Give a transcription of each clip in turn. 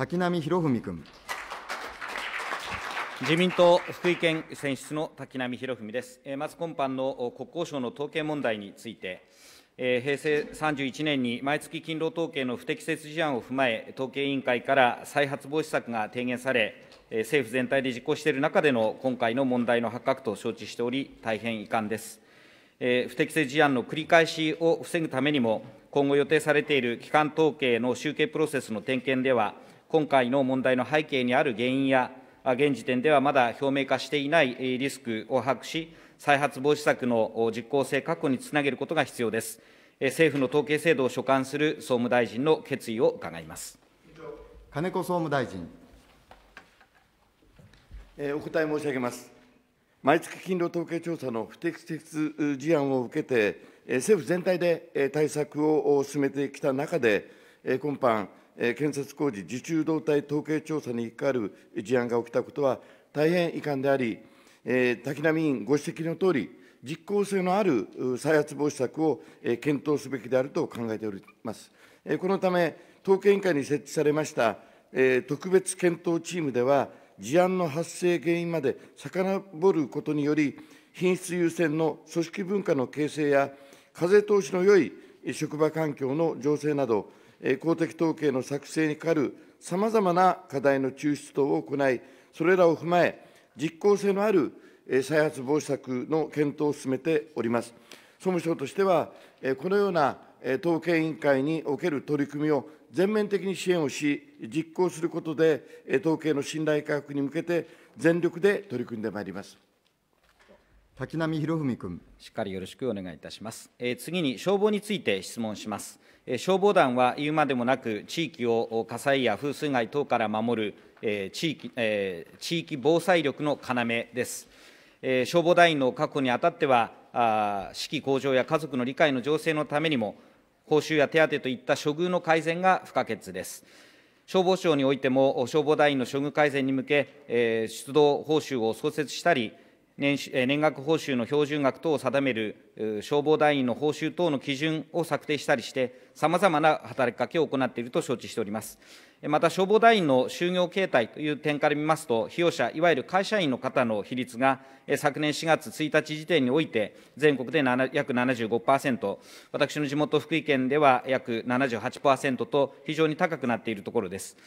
滝浪博文君。自民党福井県選出の滝浪博文です。まず今般の国交省の統計問題について、平成31年に毎月勤労統計の不適切事案を踏まえ、統計委員会から再発防止策が提言され、政府全体で実行している中での今回の問題の発覚と承知しており、大変遺憾です。不適切事案の繰り返しを防ぐためにも、今後予定されている基幹統計の集計プロセスの点検では、今回の問題の背景にある原因や、現時点ではまだ表明化していないリスクを把握し、再発防止策の実効性確保につなげることが必要です。政府の統計制度を所管する総務大臣の決意を伺います金子総務大臣、えお答え申し上げます。毎月勤労統計調査の不適切事案を受けて、政府全体で対策を進めてきた中で、今般、建設工事受注動態統計調査に関わる事案が起きたことは、大変遺憾であり、滝浪委員ご指摘のとおり、実効性のある再発防止策を検討すべきであると考えております。このため、統計委員会に設置されました特別検討チームでは、事案の発生原因まで遡ることにより、品質優先の組織文化の形成や、風通しの良い職場環境の醸成など、公的統計の作成にかかるさまざまな課題の抽出等を行い、それらを踏まえ、実効性のある再発防止策の検討を進めております。総務省としては、このような統計委員会における取り組みを全面的に支援をし、実行することで、統計の信頼回復に向けて、全力で取り組んでまいります。滝波博文君。しっかりよろしくお願いいたします。えー、次に消防について質問します。消防団は言うまでもなく、地域を火災や風水害等から守る地域地域防災力の要です。消防団員の確保にあたっては、士気向上や家族の理解の情勢のためにも、報酬や手当といった処遇の改善が不可欠です。消防庁においても、消防団員の処遇改善に向け、出動報酬を創設したり、年年額報酬の標準額等を定める消防団員の報酬等の基準を策定したりして、さまざまな働きかけを行っていると承知しております。また、消防団員の就業形態という点から見ますと、費用者、いわゆる会社員の方の比率が、昨年4月1日時点において、全国で約75%、私の地元、福井県では約78%と、非常に高くなっているところです。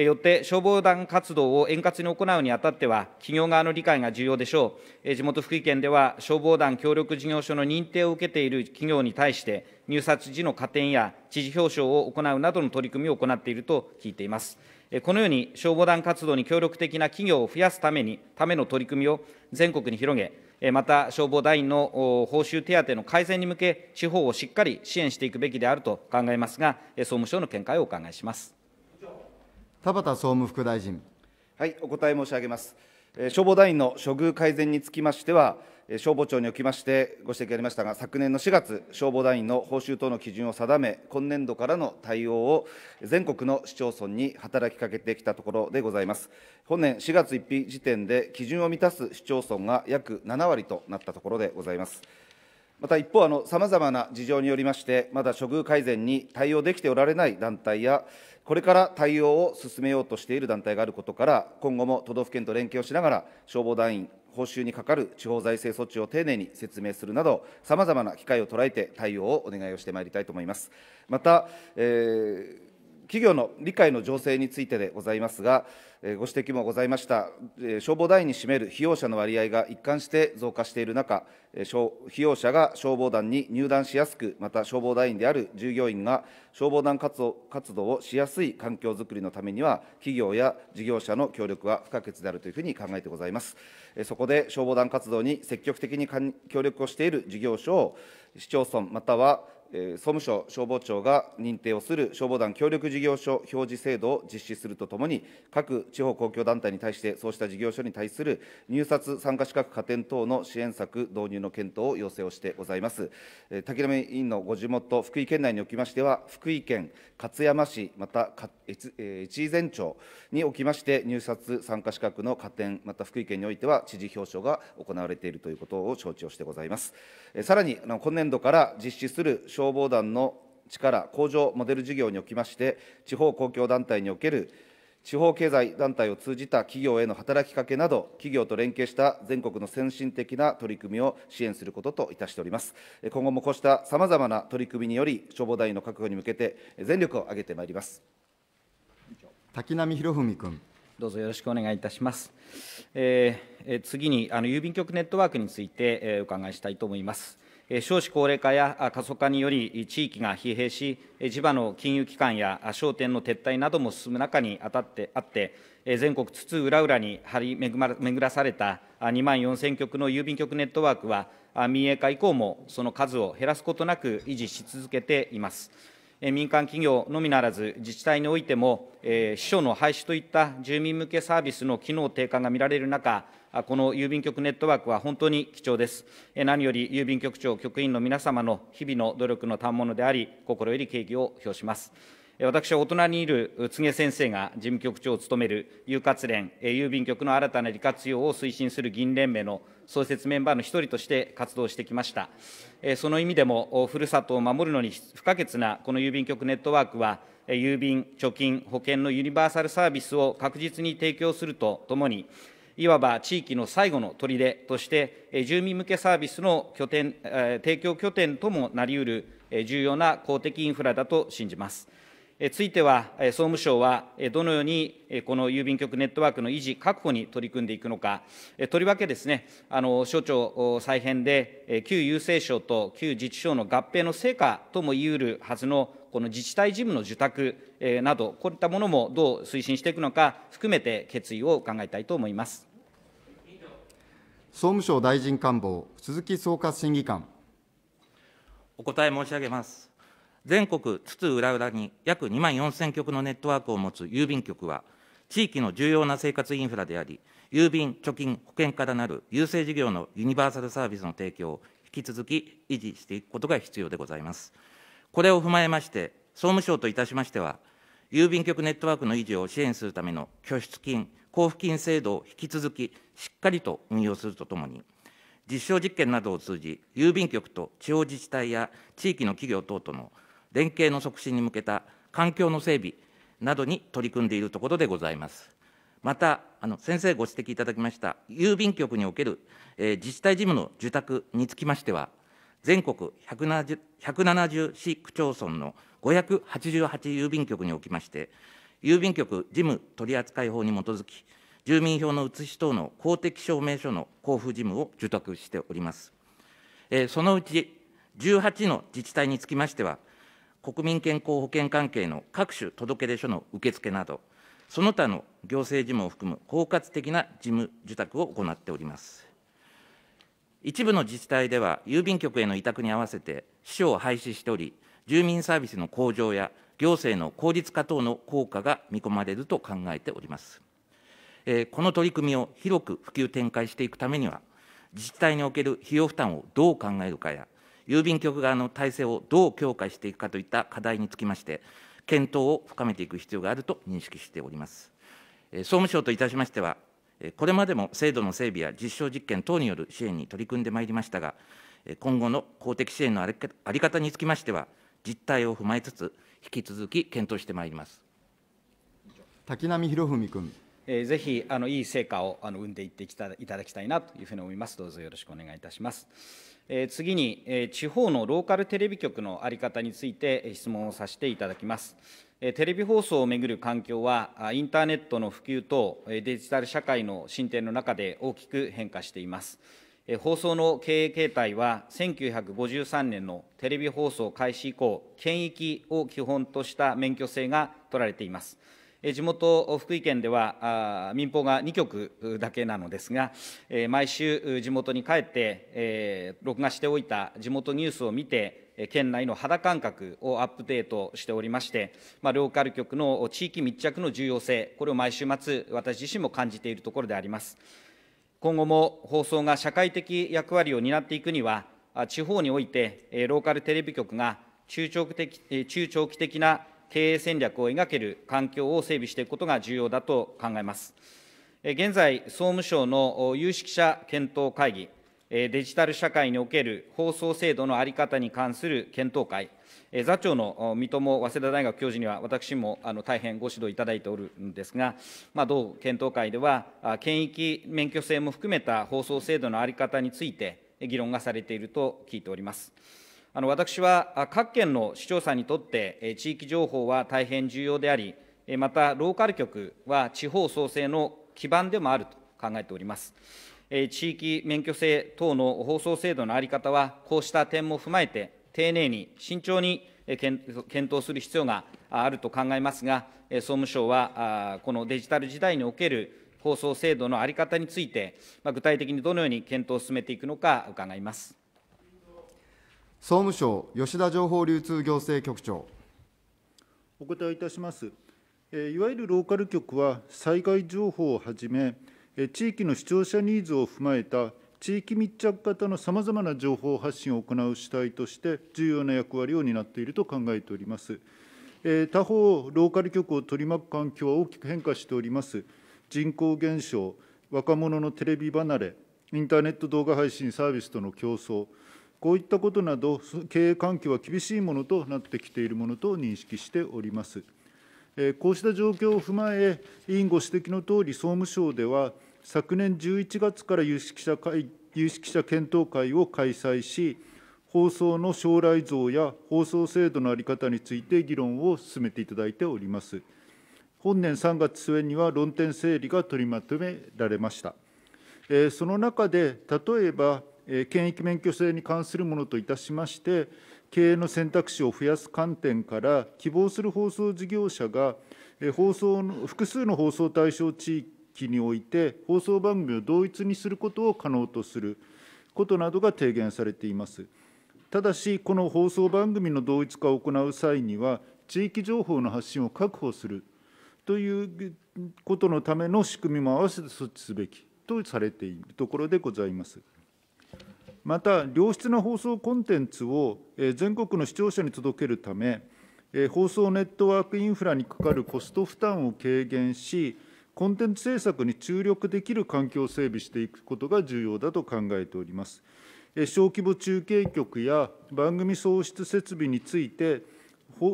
よって消防団活動を円滑に行うにあたっては、企業側の理解が重要でしょう。地元福井県では、消防団協力事業所の認定を受けている企業に対して、入札時の加点や知事表彰を行うなどの取り組みを行っていると聞いています。このように消防団活動に協力的な企業を増やすために、ための取り組みを全国に広げ、また消防団員の報酬手当の改善に向け、地方をしっかり支援していくべきであると考えますが、総務省の見解をお伺いします。田畑総務副大臣。はい、お答え申し上げます。消防団員の処遇改善につきましては、消防庁におきましてご指摘ありましたが、昨年の4月、消防団員の報酬等の基準を定め、今年度からの対応を全国の市町村に働きかけてきたところでございます。本年4月1日時点で、基準を満たす市町村が約7割となったところでございます。また一方、さまざまな事情によりまして、まだ処遇改善に対応できておられない団体や、これから対応を進めようとしている団体があることから、今後も都道府県と連携をしながら、消防団員、報酬にかかる地方財政措置を丁寧に説明するなど、さまざまな機会を捉えて対応をお願いをしてまいりたいと思います。また、えー企業の理解の情勢についてでございますが、ご指摘もございました、消防団員に占める費用者の割合が一貫して増加している中、費用者が消防団に入団しやすく、また消防団員である従業員が消防団活動をしやすい環境づくりのためには、企業や事業者の協力は不可欠であるというふうに考えてございます。そこで消防団活動に積極的に協力をしている事業所を市町村または総務省消防庁が認定をする消防団協力事業所表示制度を実施するとともに、各地方公共団体に対して、そうした事業所に対する入札参加資格加点等の支援策導入の検討を要請をしてございます。滝上委員のご地元、福井県内におきましては、福井県勝山市、また越前町におきまして、入札参加資格の加点、また福井県においては知事表彰が行われているということを承知をしてございます。さらに、今年度から実施する消防団の力向上モデル事業におきまして、地方公共団体における地方経済団体を通じた企業への働きかけなど、企業と連携した全国の先進的な取り組みを支援することといたしております。今後もこうしたさまざまな取り組みにより、消防団員の確保に向けて全力を挙げてまいります。滝波博文君。どうぞよろしくお願いいたします。えー、次にあの郵便局ネットワークについて、えー、お伺いしたいと思います。少子高齢化や過疎化により地域が疲弊し、地場の金融機関や商店の撤退なども進む中にあたってあって、全国津々浦々に張り巡らされた2万4000局の郵便局ネットワークは、民営化以降もその数を減らすことなく維持し続けています。民間企業のみならず、自治体においても、え秘書の廃止といった住民向けサービスの機能低下が見られる中、この郵便局ネットワークは本当に貴重です。何より郵便局長、局員の皆様の日々の努力の賜物であり、心より敬意を表します。私はお隣にいる柘植先生が事務局長を務める遊活連、郵便局の新たな利活用を推進する議員連盟の創設メンバーの一人として活動してきました。その意味でも、ふるさとを守るのに不可欠なこの郵便局ネットワークは、郵便、貯金、保険のユニバーサルサービスを確実に提供するとともに、いわば地域の最後の砦として、住民向けサービスの拠点提供拠点ともなりうる重要な公的インフラだと信じます。ついては、総務省はどのようにこの郵便局ネットワークの維持、確保に取り組んでいくのか、とりわけですね、あの省庁再編で、旧郵政省と旧自治省の合併の成果とも言いうるはずのこの自治体事務の受託など、こういったものもどう推進していくのか含めて決意を伺いたいと思います総務省大臣官房、鈴木総括審議官。お答え申し上げます。全国津々浦々に約2万4000局のネットワークを持つ郵便局は、地域の重要な生活インフラであり、郵便、貯金、保険からなる郵政事業のユニバーサルサービスの提供を引き続き維持していくことが必要でございます。これを踏まえまして、総務省といたしましては、郵便局ネットワークの維持を支援するための拠出金、交付金制度を引き続きしっかりと運用するとともに、実証実験などを通じ、郵便局と地方自治体や地域の企業等との連携の促進に向けた環境の整備などに取り組んでいるところでございます。また、あの先生ご指摘いただきました郵便局における、えー、自治体事務の受託につきましては、全国 170, 市区町村の588郵便局におきまして、郵便局事務取扱法に基づき、住民票の写し等の公的証明書の交付事務を受託しております。えー、そのうち18の自治体につきましては、国民健康保険関係の各種届出書の受付など、その他の行政事務を含む包括的な事務受託を行っております。一部の自治体では、郵便局への委託に合わせて、支所を廃止しており、住民サービスの向上や行政の効率化等の効果が見込まれると考えております。えこの取り組みを広く普及展開していくためには、自治体における費用負担をどう考えるかや、郵便局側の体制をどう強化していくかといった課題につきまして、検討を深めていく必要があると認識しております。総務省といたしましては、これまでも制度の整備や実証実験等による支援に取り組んでまいりましたが、今後の公的支援の在り方につきましては、実態を踏まえつつ、引き続き検討してまいります滝波博文君。えぜひあのいい成果をあの生んでいっていただきたいなというふうに思います。どうぞよろしくお願いいたします。次に、地方のローカルテレビ局の在り方について質問をさせていただきます。テレビ放送をめぐる環境は、インターネットの普及とデジタル社会の進展の中で大きく変化しています。放送の経営形態は、1953年のテレビ放送開始以降、権益を基本とした免許制が取られています。地元福井県では民放が2局だけなのですが、毎週地元に帰って、録画しておいた地元ニュースを見て、県内の肌感覚をアップデートしておりまして、まローカル局の地域密着の重要性、これを毎週末、私自身も感じているところであります。今後も放送が社会的役割を担っていくには、地方においてローカルテレビ局が中長期的中長期的な経営戦略を描ける環境を整備していくことが重要だと考えます。現在、総務省の有識者検討会議、デジタル社会における放送制度の在り方に関する検討会、座長の三友早稲田大学教授には、私もあの大変ご指導いただいておるんですが、まあ、同検討会では、検疫免許制も含めた放送制度の在り方について、議論がされていると聞いております。あの私は各県の市町村にとって地域情報は大変重要であり、またローカル局は地方創生の基盤でもあると考えております。地域免許制等の放送制度の在り方は、こうした点も踏まえて、丁寧に慎重に検討する必要があると考えますが、総務省はこのデジタル時代における放送制度の在り方について、具体的にどのように検討を進めていくのか伺います。総務省吉田情報流通行政局長。お答えいたします。いわゆるローカル局は、災害情報をはじめ、地域の視聴者ニーズを踏まえた地域密着型のさまざまな情報発信を行う主体として重要な役割を担っていると考えております。他方、ローカル局を取り巻く環境は大きく変化しております。人口減少、若者のテレビ離れ、インターネット動画配信サービスとの競争、こういったことなど、経営環境は厳しいものとなってきているものと認識しております。こうした状況を踏まえ、委員ご指摘のとおり、総務省では、昨年11月から有識者会有識者検討会を開催し、放送の将来像や放送制度の在り方について議論を進めていただいております。本年3月末には論点整理が取りまとめられました。その中で、例えば、検疫免許制に関するものといたしまして、経営の選択肢を増やす観点から、希望する放送事業者が放送の複数の放送対象地域において、放送番組を同一にすることを可能とすることなどが提言されています。ただし、この放送番組の同一化を行う際には、地域情報の発信を確保するということのための仕組みも併せて措置すべきとされているところでございます。また、良質な放送コンテンツを全国の視聴者に届けるため、放送ネットワークインフラにかかるコスト負担を軽減し、コンテンツ制作に注力できる環境を整備していくことが重要だと考えております。小規模中継局や番組創出設備について、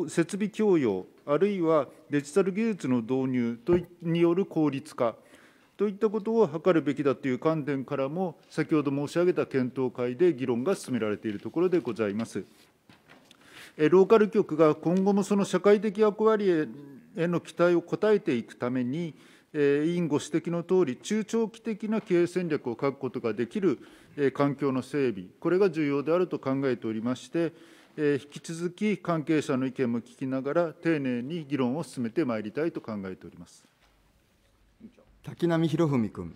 設備供与、あるいはデジタル技術の導入による効率化、といったことを図るべきだという観点からも、先ほど申し上げた検討会で議論が進められているところでございます。ローカル局が今後もその社会的役割への期待を応えていくために、委員ご指摘のとおり、中長期的な経営戦略を書くことができる環境の整備、これが重要であると考えておりまして、引き続き関係者の意見も聞きながら、丁寧に議論を進めてまいりたいと考えております。滝波博文君。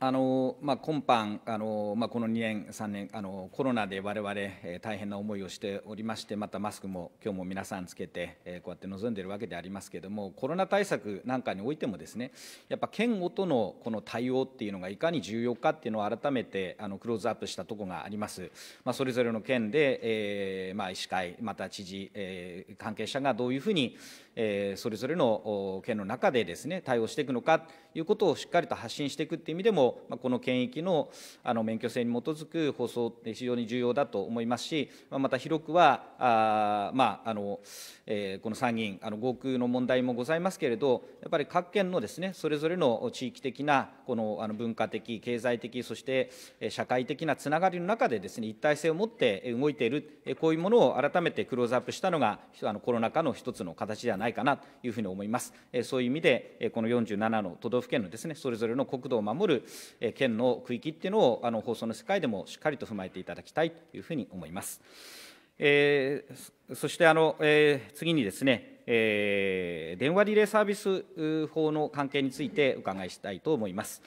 あのまあ、今般あの、まあ、この2年、3年あの、コロナでわれわれ大変な思いをしておりまして、またマスクも今日も皆さんつけて、えー、こうやって臨んでいるわけでありますけれども、コロナ対策なんかにおいても、ですねやっぱ県ごとのこの対応っていうのがいかに重要かっていうのを改めてあのクローズアップしたところがあります、まあ、それぞれの県で、えーまあ、医師会、また知事、えー、関係者がどういうふうにえそれぞれの県の中でですね対応していくのかということをしっかりと発信していくっていう意味でも、まこの県域のあの免許制に基づく放送って非常に重要だと思いますし、ままた広くはあ、まあのえこの参議院あのの問題もございますけれどやっぱり各県のですねそれぞれの地域的なこのあの文化的経済的そして社会的なつながりの中でですね一体性を持って動いているこういうものを改めてクローズアップしたのがあのコロナ禍の一つの形ではないないかなというふうに思います。そういう意味で、この47の都道府県のです、ね、それぞれの国土を守る県の区域っていうのを、あの放送の世界でもしっかりと踏まえていただきたいというふうに思います。えー、そしてあの、えー、次にですね、えー、電話リレーサービス法の関係についてお伺いしたいと思います。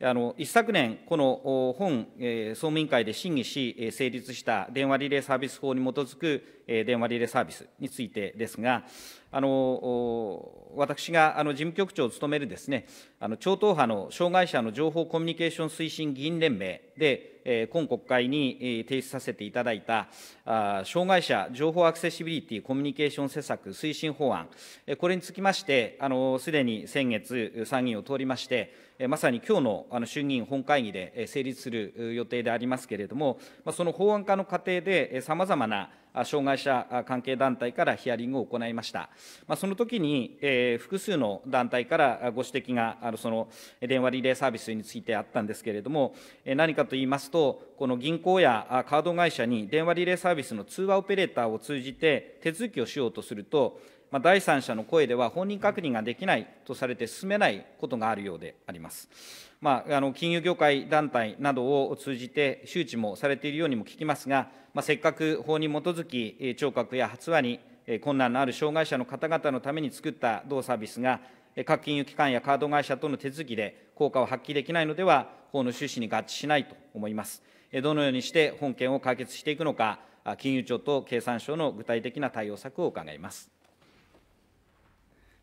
あの一昨年、この本、えー、総務委員会で審議し、えー、成立した電話リレーサービス法に基づく、えー、電話リレーサービスについてですが、あの私があの事務局長を務めるですね、あの超党派の障害者の情報コミュニケーション推進議員連盟で、えー、今国会に、え提出させていただいたあ、障害者情報アクセシビリティコミュニケーション施策推進法案、えこれにつきまして、あのすでに先月、参議院を通りまして、えまさに今日のあの衆議院本会議で、え成立する予定でありますけれども、まあ、その法案化の過程で、さまざまな障害者関係団体からヒアリングを行いました。まあ、その時に、えー、複数の団体からご指摘が、あのその電話リレーサービスについてあったんですけれども、えー、何かと言いますと、この銀行やカード会社に電話リレーサービスの通話オペレーターを通じて手続きをしようとすると、まあ、第三者の声では本人確認ができないとされて進めないことがあるようであります。まあ、あの金融業界団体などを通じて周知もされているようにも聞きますが、まあ、せっかく法に基づき、聴覚や発話に困難のある障害者の方々のために作った同サービスが、各金融機関やカード会社との手続きで効果を発揮できないのでは、法の趣旨に合致しないと思います。どのようにして本件を解決していくのか、金融庁と経産省の具体的な対応策を伺います。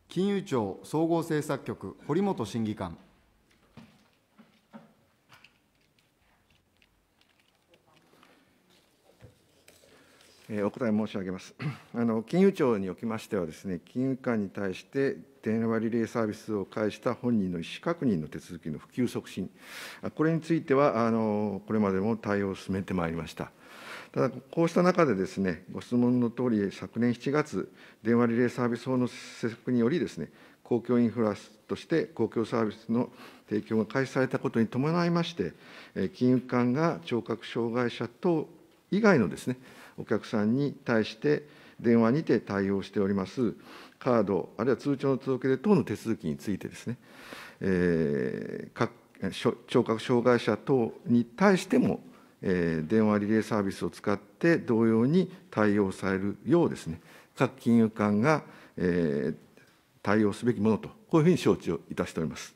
金融庁総合政策局、堀本審議官。お答え申し上げます。あの金融庁におきましてはです、ね、金融機関に対して電話リレーサービスを介した本人の意思確認の手続きの普及促進、これについては、あのこれまでも対応を進めてまいりました。ただ、こうした中でですね、ご質問のとおり、昨年7月、電話リレーサービス法の施策によりですね、公共インフラとして公共サービスの提供が開始されたことに伴いまして、金融機関が聴覚障害者等以外のですね、お客さんに対して電話にて対応しておりますカード、あるいは通帳の届け出等の手続きについてですね、えー、聴覚障害者等に対しても、え電話リレーサービスを使って同様に対応されるようですね、各金融機関が、えー、対応すべきものと、こういうふうに承知をいたしております。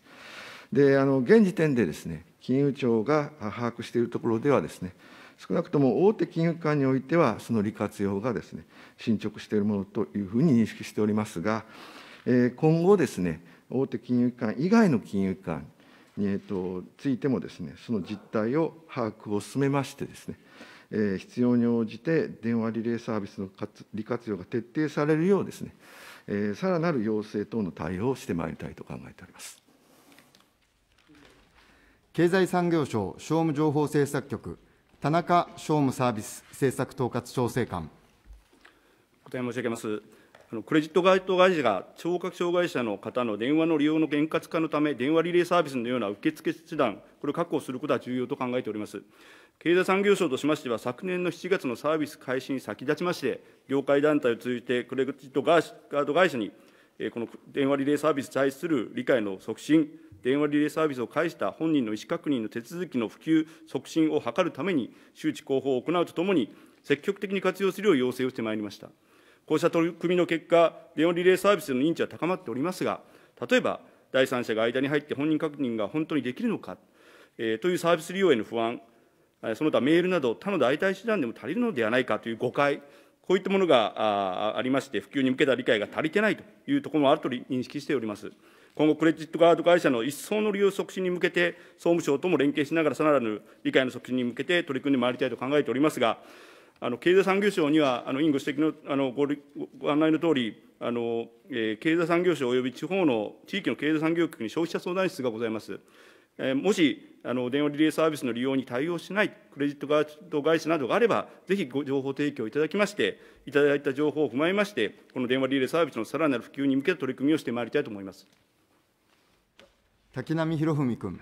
で、あの現時点でですね、金融庁が把握しているところではですね、少なくとも大手金融機関においては、その利活用がですね、進捗しているものというふうに認識しておりますが、え今後ですね、大手金融機関以外の金融機関えと、ついてもです、ね、その実態を把握を進めましてです、ね、え必要に応じて電話リレーサービスの利活用が徹底されるようですね、えさらなる要請等の対応をしてまいりたいと考えております経済産業省商務情報政策局、田中商務サービス政策統括調整官。お答え申し上げます。クレジット該ード会社が聴覚障害者の方の電話の利用の円滑化のため、電話リレーサービスのような受付手段、これを確保することは重要と考えております。経済産業省としましては、昨年の7月のサービス開始に先立ちまして、業界団体を通じてクレジットガード会社に、この電話リレーサービスに対する理解の促進、電話リレーサービスを介した本人の意思確認の手続きの普及、促進を図るために、周知広報を行うとともに、積極的に活用するよう要請をしてまいりました。こうした取り組みの結果、電話リレーサービスの認知は高まっておりますが、例えば、第三者が間に入って本人確認が本当にできるのか、えー、というサービス利用への不安、その他メールなど他の代替手段でも足りるのではないかという誤解、こういったものがありまして、普及に向けた理解が足りてないというところもあると認識しております。今後、クレジットカード会社の一層の利用促進に向けて、総務省とも連携しながら、さらなる理解の促進に向けて取り組んでまいりたいと考えておりますが、あの経済産業省には、あの委員ご指摘のあのごご案内のとおり、あのえー、経済産業省および地方の地域の経済産業局に消費者相談室がございます。えー、もしあの電話リレーサービスの利用に対応しないクレジットカード会社などがあれば、ぜひご情報提供いただきまして、いただいた情報を踏まえまして、この電話リレーサービスのさらなる普及に向けた取り組みをしてまいりたいと思います滝波博文君。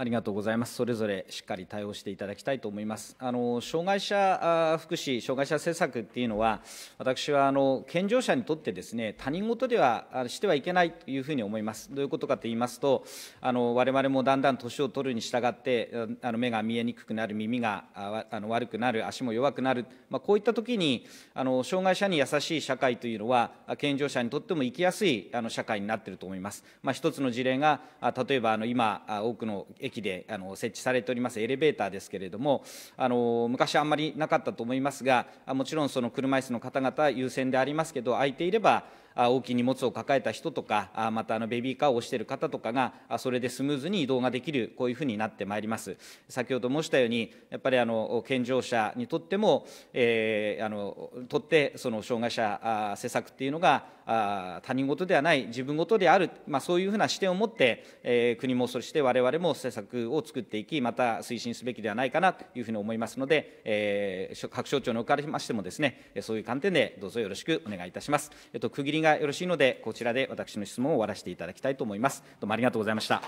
ありがとうございます。それぞれしっかり対応していただきたいと思います。あの障害者福祉、障害者政策っていうのは、私はあの健常者にとってですね、他人事ではしてはいけないというふうに思います。どういうことかと言いますと、あの我々もだんだん年を取るに従って、あの目が見えにくくなる、耳があの悪くなる、足も弱くなる、まあ、こういった時にあの、障害者に優しい社会というのは、健常者にとっても生きやすいあの社会になっていると思います。まあ、一つの事例が、例えばあの今、多くの駅であの設置されておりますエレベーターですけれども、あの昔あんまりなかったと思いますが、もちろんその車椅子の方々優先でありますけど、空いていれば、大きい荷物を抱えた人とか、またあのベビーカーを押している方とかが、それでスムーズに移動ができる、こういうふうになってまいります。先ほど申したように、やっぱりあの健常者にとっても、えー、あのとって、その障害者施策っていうのが、あ他人事ではない自分事である、まあ、そういうふうな視点を持って、えー、国もそして我々も施策を作っていきまた推進すべきではないかなというふうに思いますので、えー、各省庁におかれましてもですねそういう観点でどうぞよろしくお願いいたします、えっと、区切りがよろしいのでこちらで私の質問を終わらせていただきたいと思いますどうもありがとうございました